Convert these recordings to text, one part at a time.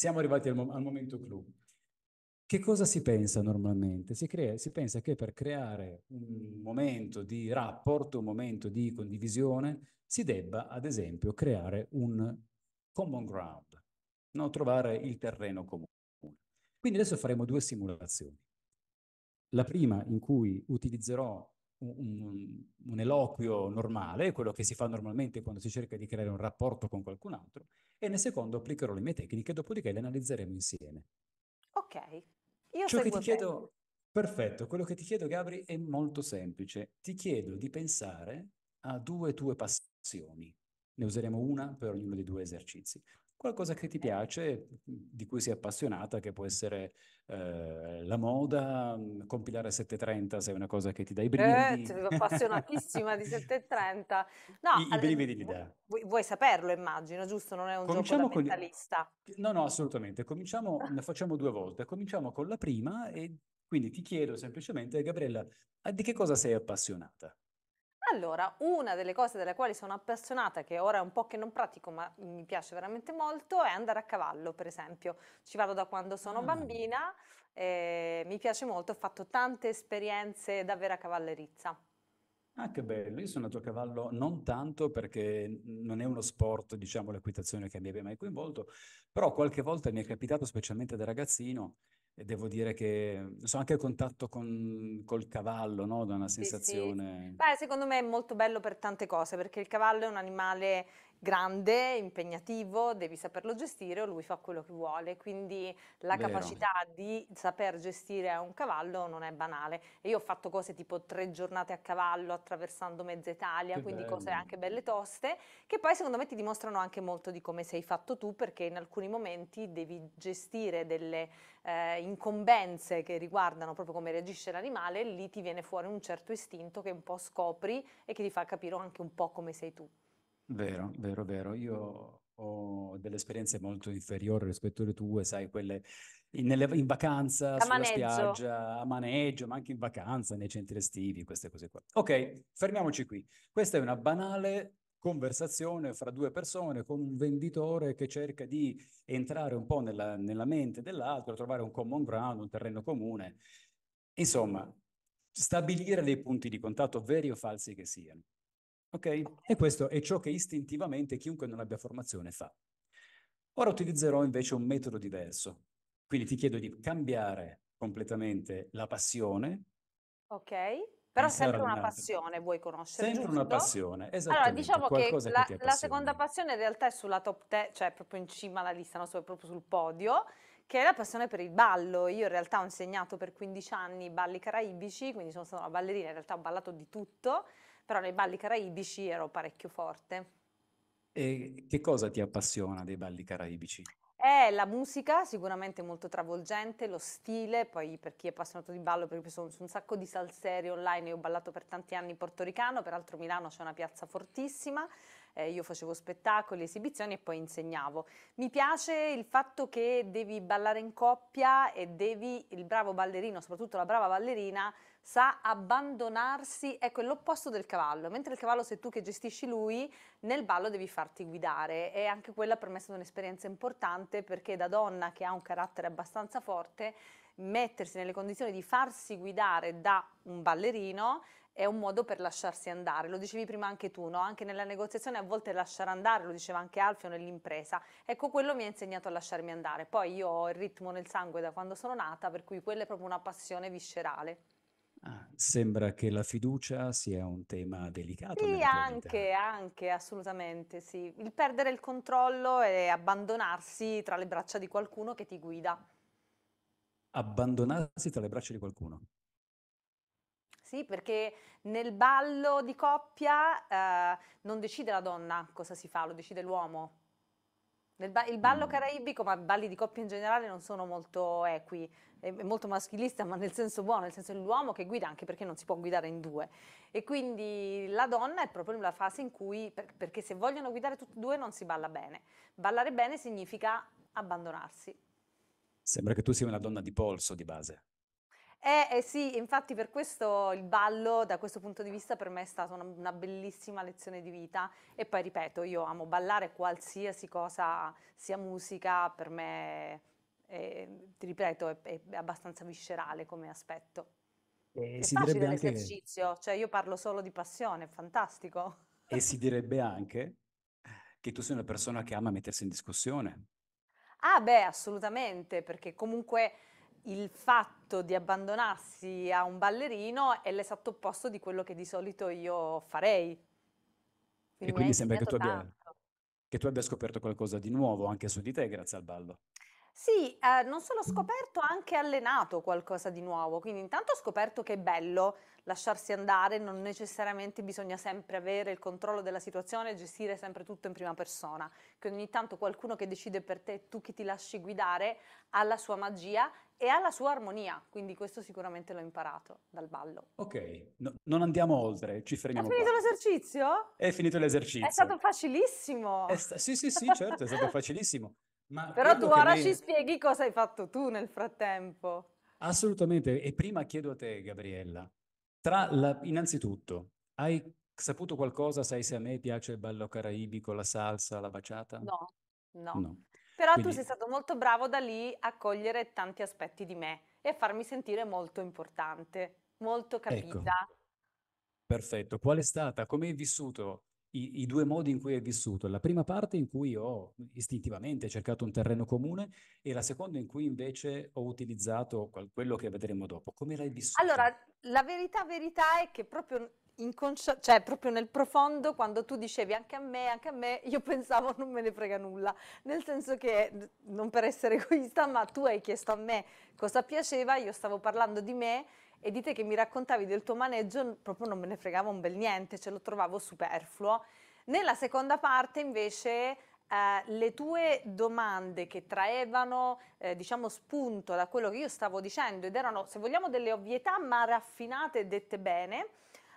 siamo arrivati al, mo- al momento clou. Che cosa si pensa normalmente? Si, crea, si, pensa che per creare un momento di rapporto, un momento di condivisione, si debba, ad esempio, creare un common ground, no? trovare il terreno comune. Quindi adesso faremo due simulazioni. La prima in cui utilizzerò un, un, un eloquio normale, quello che si fa normalmente quando si cerca di creare un rapporto con qualcun altro, e nel secondo applicherò le mie tecniche, dopodiché le analizzeremo insieme. Ok, io Ciò che ti te. chiedo, perfetto, quello che ti chiedo Gabri è molto semplice, ti chiedo di pensare a due tue passioni, ne useremo una per ognuno dei due esercizi qualcosa che ti piace, di cui sei appassionata, che può essere eh, la moda, mm, compilare 730 se è una cosa che ti dà i eh, brividi. Eh, sono appassionatissima di 730. No, I, I brividi li dà. Vuoi, vuoi, saperlo, immagino, giusto? Non è un Cominciamo gioco da mentalista. Gli... No, no, assolutamente. Cominciamo, ne facciamo due volte. Cominciamo con la prima e quindi ti chiedo semplicemente, Gabriella, di che cosa sei appassionata? Allora, una delle cose delle quali sono appassionata, che ora è un po' che non pratico, ma mi piace veramente molto, è andare a cavallo, per esempio. Ci vado da quando sono ah. bambina, e mi piace molto, ho fatto tante esperienze da vera cavallerizza. Ah, che bello! Io sono andato a cavallo non tanto perché non è uno sport, diciamo, l'equitazione che mi abbia mai coinvolto, però qualche volta mi è capitato, specialmente da ragazzino, e devo dire che mhmm, so, anche il contatto con, col cavallo no? Da una sensazione. sì. Beh, secondo me è molto bello per tante cose, perché il cavallo è un animale grande, impegnativo, devi saperlo gestire o lui fa quello che vuole, quindi la Vero. capacità di saper gestire un cavallo non è banale. E io ho fatto cose tipo tre giornate a cavallo attraversando mezza Italia, che quindi bello. cose anche belle toste, che poi secondo me ti dimostrano anche molto di come sei fatto tu, perché in alcuni momenti devi gestire delle eh, incombenze che riguardano proprio come reagisce l'animale, e lì ti viene fuori un certo istinto che un po' scopri e che ti fa capire anche un po' come sei tu. Vero, vero, vero. Io ho delle esperienze molto inferiori rispetto alle tue, sai, quelle in, nelle, in vacanza, a sulla maneggio. spiaggia, a maneggio, ma anche in vacanza, nei centri estivi, queste cose qua. Ok, fermiamoci qui. Questa è una banale conversazione fra due persone con un venditore che cerca di entrare un po' nella, nella mente dell'altro, trovare un common ground, un terreno comune. Insomma, stabilire dei punti di contatto veri o falsi che siano. Ok? E questo è ciò che istintivamente chiunque non abbia formazione fa. Ora utilizzerò invece un metodo diverso. Quindi ti chiedo di cambiare completamente la passione. Ok. Però sempre una passione vuoi conoscere, Sempre giusto? una passione, esattamente. Allora, diciamo che la, che la, seconda passione in realtà è sulla top 10, cioè proprio in cima alla lista, no? So, proprio sul podio, che è la passione per il ballo. Io in realtà ho insegnato per 15 anni balli caraibici, quindi sono stata una ballerina, in realtà ho ballato di tutto però nei balli caraibici ero parecchio forte. E che cosa ti appassiona dei balli caraibici? È eh, la musica, sicuramente molto travolgente, lo stile, poi per chi è appassionato di ballo, perché sono su un sacco di salseri online e ho ballato per tanti anni portoricano, peraltro Milano c'è una piazza fortissima, eh, io facevo spettacoli, esibizioni e poi insegnavo. Mi piace il fatto che devi ballare in coppia e devi, il bravo ballerino, soprattutto la brava ballerina, sa abbandonarsi, ecco, è l'opposto del cavallo, mentre il cavallo sei tu che gestisci lui, nel ballo devi farti guidare e anche quella per me è stata un'esperienza importante perché da donna che ha un carattere abbastanza forte, mettersi nelle condizioni di farsi guidare da un ballerino è un modo per lasciarsi andare, lo dicevi prima anche tu, no? anche nella negoziazione a volte lasciare andare, lo diceva anche Alfio nell'impresa, ecco quello mi ha insegnato a lasciarmi andare, poi io ho il ritmo nel sangue da quando sono nata, per cui quella è proprio una passione viscerale. Ah, sembra che la fiducia sia un tema delicato Sì, anche, anche, assolutamente, sì. Il perdere il controllo e abbandonarsi tra le braccia di qualcuno che ti guida. Abbandonarsi tra le braccia di qualcuno. Sì, perché nel ballo di coppia, eh, non decide la donna cosa si fa, lo decide l'uomo. Ba il ballo mm. caraibico, ma i balli di coppia in generale non sono molto equi, è molto maschilista, ma nel senso buono, nel senso dell'uomo che guida anche perché non si può guidare in due. E quindi la donna è proprio nella fase in cui, perché se vogliono guidare tutti e due non si balla bene. Ballare bene significa abbandonarsi. Sembra che tu sia una donna di polso di base. Eh, eh, sì, infatti per questo il ballo da questo punto di vista per me è stata una, una bellissima lezione di vita e poi ripeto, io amo ballare qualsiasi cosa sia musica, per me, è, ti ripeto, è, è abbastanza viscerale come aspetto. E è si facile direbbe anche, l'esercizio, cioè io parlo solo di passione, è fantastico. e si direbbe anche che tu sei una persona che ama mettersi in discussione. Ah beh, assolutamente, perché comunque il fatto di abbandonarsi a un ballerino è l'esatto opposto di quello che di solito io farei. Quindi e quindi sembra che tu, abbia, che tu abbia scoperto qualcosa di nuovo anche su di te grazie al ballo. Sì, ehm, non solo scoperto, anche allenato qualcosa di nuovo, quindi intanto ho scoperto che è bello lasciarsi andare, non necessariamente bisogna sempre avere il controllo della situazione e gestire sempre tutto in prima persona, che ogni tanto qualcuno che decide per te, tu che ti lasci guidare, ha la sua magia e ha la sua armonia, quindi questo sicuramente l'ho imparato dal ballo. Ok, no- non andiamo oltre, ci È fermiamo qua. finito l'esercizio? È finito l'esercizio. È stato facilissimo! È sta- sì, sì, sì, certo, è stato facilissimo. Ma Però tu ora me... ci spieghi cosa hai fatto tu nel frattempo. Assolutamente, e prima chiedo a te, Gabriella, la... innanzitutto, hai saputo qualcosa, sai se a me piace il ballo caraibico, la salsa, la baciata? No, no. no. Però Quindi... tu sei stato molto bravo da lì a cogliere tanti aspetti di me e a farmi sentire molto importante, molto ecco. capita. Ecco. Perfetto, qual è stata, come hai vissuto i, i, due modi in cui hai vissuto. La prima parte in cui ho istintivamente cercato un terreno comune e la seconda in cui invece ho utilizzato quello che vedremo dopo. Come l'hai vissuto? Allora, la verità verità è che proprio inconscia, cioè proprio nel profondo, quando tu dicevi anche a me, anche a me, io pensavo non me ne frega nulla, nel senso che, non per essere egoista, ma tu hai chiesto a me cosa piaceva, io stavo parlando di me e di te che mi raccontavi del tuo maneggio, proprio non me ne fregava un bel niente, ce lo trovavo superfluo. Nella seconda parte invece... Eh, le tue domande che traevano eh, diciamo spunto da quello che io stavo dicendo ed erano se vogliamo delle ovvietà ma raffinate e dette bene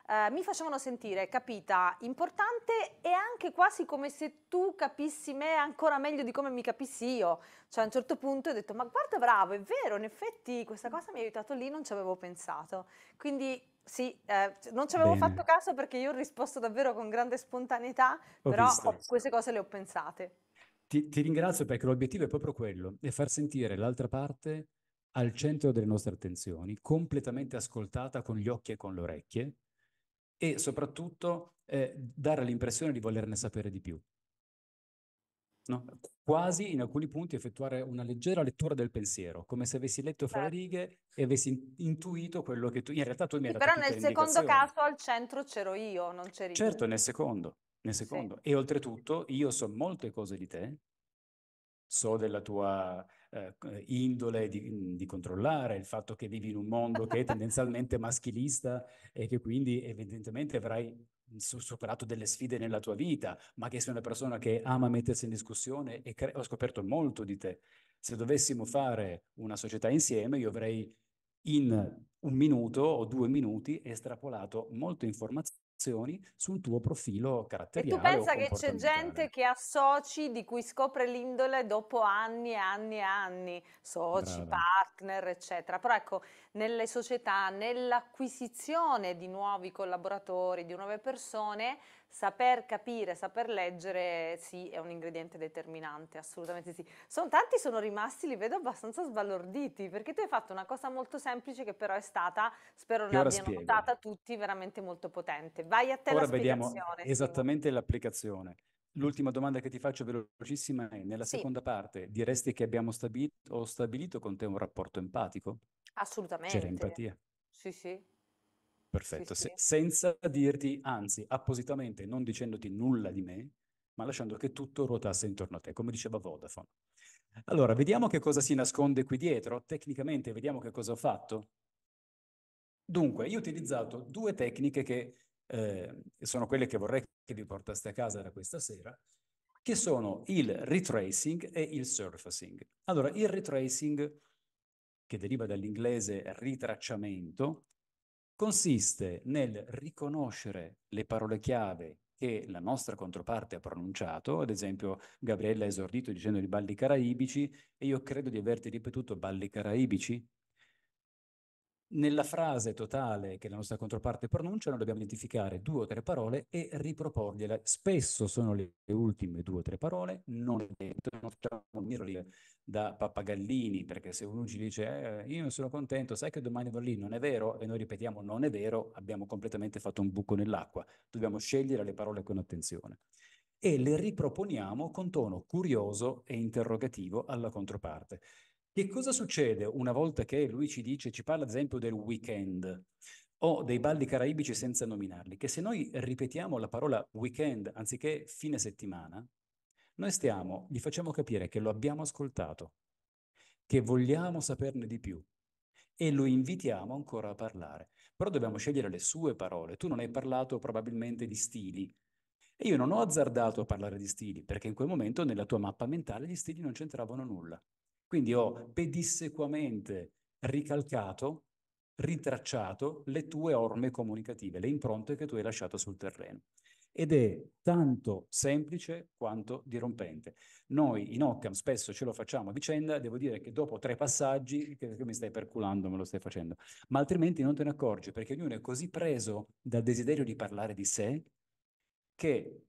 eh, mi facevano sentire capita, importante e anche quasi come se tu capissi me ancora meglio di come mi capissi io. Cioè a un certo punto ho detto ma guarda bravo, è vero, in effetti questa cosa mi ha aiutato lì, non ci avevo pensato. Quindi sì, eh, non ci avevo Bene. fatto caso perché io ho risposto davvero con grande spontaneità, ho però ho, queste cose le ho pensate. Ti, ti, ringrazio perché l'obiettivo è proprio quello, è far sentire l'altra parte al centro delle nostre attenzioni, completamente ascoltata con gli occhi e con le orecchie, e soprattutto eh, dare l'impressione di volerne sapere di più. No? Quasi in alcuni punti effettuare una leggera lettura del pensiero, come se avessi letto fra le certo. righe e avessi intuito quello che tu in realtà tu mi hai sì, Però nel secondo caso al centro c'ero io, non c'eri. Certo, nel secondo, nel secondo. Sì. E oltretutto io so molte cose di te, so della tua eh, eh, indole di, mhmm, di, controllare, il fatto che vivi in un mondo che è tendenzialmente maschilista e che quindi evidentemente avrai mhmm, superato delle sfide nella tua vita, ma che sei una persona che ama mettersi in discussione e cre- ho scoperto molto di te. Se dovessimo fare una società insieme, io avrei in un minuto o due minuti estrapolato molte informazioni azioni sul tuo profilo caratteriale. E tu pensa che c'è gente che ha soci di cui scopre l'indole dopo anni e anni e anni, soci, Brava. partner, eccetera. Però ecco, nelle società, nell'acquisizione di nuovi collaboratori, di nuove persone, saper capire, saper leggere, sì, è un ingrediente determinante, assolutamente sì. Sono, tanti sono rimasti, li vedo abbastanza sbalorditi, perché tu hai fatto una cosa molto semplice che però è stata, spero non abbiano notata tutti, veramente molto potente vai a te Ora vediamo esattamente l'applicazione. L'ultima domanda che ti faccio velocissima è, nella sì. seconda parte diresti che abbiamo stabilito, ho stabilito con te un rapporto empatico? Assolutamente. C'era empatia? Sì, sì. Perfetto, sì, sì. Se, senza dirti, anzi, appositamente non dicendoti nulla di me, ma lasciando che tutto ruotasse intorno a te, come diceva Vodafone. Allora, vediamo che cosa si nasconde qui dietro, tecnicamente vediamo che cosa ho fatto. Dunque, io ho utilizzato due tecniche che eh, sono quelle che vorrei che vi portaste a casa da questa sera, che sono il retracing e il surfacing. Allora, il retracing, che deriva dall'inglese ritracciamento, consiste nel riconoscere le parole chiave che la nostra controparte ha pronunciato, ad esempio Gabriella ha esordito dicendo i balli caraibici e io credo di averti ripetuto balli caraibici nella frase totale che la nostra controparte pronuncia, noi dobbiamo identificare due o tre parole e riproporgliele. Spesso sono le ultime due o tre parole, non è detto, non facciamo miroli da pappagallini, perché se uno ci dice eh, io non sono contento, sai che domani va lì, non è vero, e noi ripetiamo non è vero, abbiamo completamente fatto un buco nell'acqua. Dobbiamo scegliere le parole con attenzione e le riproponiamo con tono curioso e interrogativo alla controparte. Che cosa succede una volta che lui ci dice, ci parla ad esempio del weekend o dei balli caraibici senza nominarli? Che se noi ripetiamo la parola weekend anziché fine settimana, noi stiamo, gli facciamo capire che lo abbiamo ascoltato, che vogliamo saperne di più e lo invitiamo ancora a parlare. Però dobbiamo scegliere le sue parole. Tu non hai parlato probabilmente di stili. E io non ho azzardato a parlare di stili, perché in quel momento nella tua mappa mentale gli stili non c'entravano nulla. Quindi ho pedissequamente ricalcato, ritracciato le tue orme comunicative, le impronte che tu hai lasciato sul terreno. Ed è tanto semplice quanto dirompente. Noi in Occam spesso ce lo facciamo a vicenda, devo dire che dopo tre passaggi che, che mi stai perculando, me lo stai facendo, ma altrimenti non te ne accorgi perché ognuno è così preso dal desiderio di parlare di sé che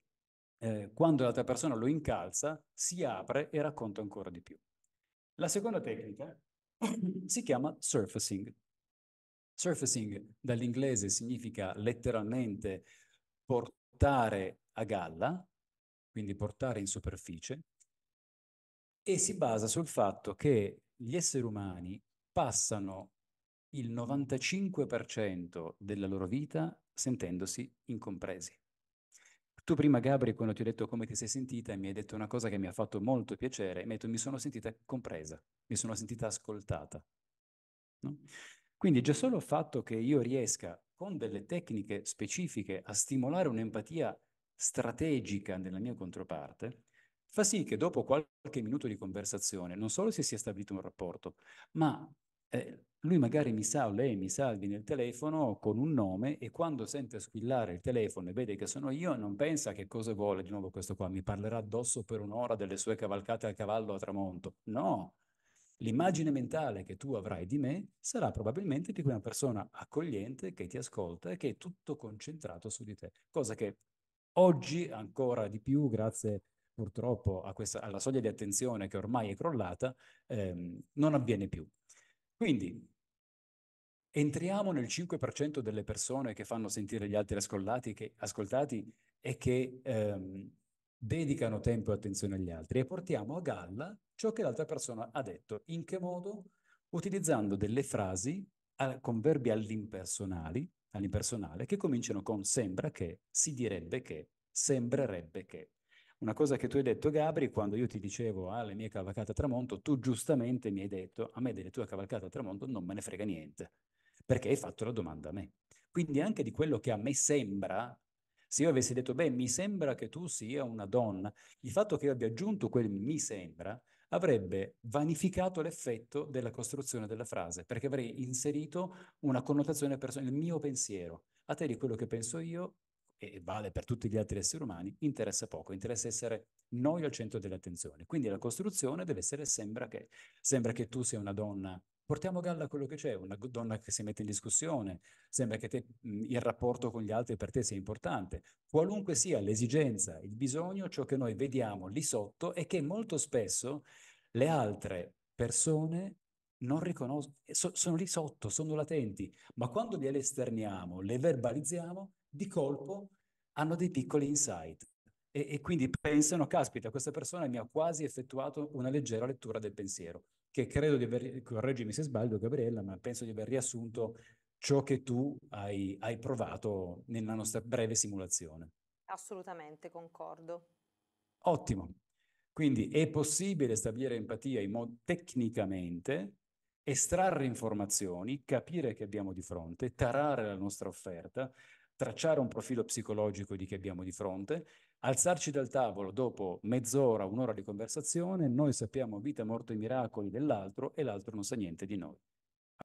eh, quando l'altra persona lo incalza si apre e racconta ancora di più. La seconda tecnica si chiama surfacing. Surfacing dall'inglese significa letteralmente portare a galla, quindi portare in superficie, e si basa sul fatto che gli esseri umani passano il 95% della loro vita sentendosi incompresi. Tu prima, Gabri, quando ti ho detto come ti sei sentita, mi hai detto una cosa che mi ha fatto molto piacere, mi hai detto mi sono sentita compresa, mi sono sentita ascoltata. No? Quindi già solo il fatto che io riesca con delle tecniche specifiche a stimolare un'empatia strategica nella mia controparte, fa sì che dopo qualche minuto di conversazione non solo si sia stabilito un rapporto, ma eh, lui magari mi sa o lei mi salvi nel telefono con un nome e quando sente squillare il telefono e vede che sono io non pensa che cosa vuole di nuovo questo qua, mi parlerà addosso per un'ora delle sue cavalcate a cavallo a tramonto. No, l'immagine mentale che tu avrai di me sarà probabilmente di una persona accogliente che ti ascolta e che è tutto concentrato su di te, cosa che oggi ancora di più grazie purtroppo questa, alla soglia di attenzione che ormai è crollata ehm, non avviene più. Quindi entriamo nel 5% delle persone che fanno sentire gli altri che, ascoltati, e che ehm, dedicano tempo e attenzione agli altri e portiamo a galla ciò che l'altra persona ha detto. In che modo? Utilizzando delle frasi a, con verbi all'impersonale che cominciano con sembra che, si direbbe che, sembrerebbe che. Una cosa che tu hai detto, Gabri, quando io ti dicevo alle ah, mie cavalcate a tramonto, tu giustamente mi hai detto, a me delle tue cavalcate a tramonto non me ne frega niente, perché hai fatto la domanda a me. Quindi anche di quello che a me sembra, se io avessi detto, beh, mi sembra che tu sia una donna, il fatto che io abbia aggiunto quel mi sembra avrebbe vanificato l'effetto della costruzione della frase, perché avrei inserito una connotazione personale, il mio pensiero. A te di quello che penso io e vale per tutti gli altri esseri umani, interessa poco, interessa essere noi al centro dell'attenzione. Quindi la costruzione deve essere sembra che, sembra che tu sia una donna Portiamo a galla quello che c'è, una donna che si mette in discussione, sembra che te, il rapporto con gli altri per te sia importante, qualunque sia l'esigenza, il bisogno, ciò che noi vediamo lì sotto è che molto spesso le altre persone non riconoscono, sono lì sotto, sono latenti, ma quando le esterniamo, le verbalizziamo, di colpo hanno dei piccoli insight e, e quindi pensano, caspita, questa persona mi ha quasi effettuato una leggera lettura del pensiero, che credo di aver, correggimi se sbaglio Gabriella, ma penso di aver riassunto ciò che tu hai, hai provato nella nostra breve simulazione. Assolutamente, concordo. Ottimo. Quindi è possibile stabilire empatia in modo tecnicamente, estrarre informazioni, capire che abbiamo di fronte, tarare la nostra offerta, tracciare un profilo psicologico di chi abbiamo di fronte, alzarci dal tavolo dopo mezz'ora, un'ora di conversazione, noi sappiamo vita, morte e miracoli dell'altro e l'altro non sa niente di noi.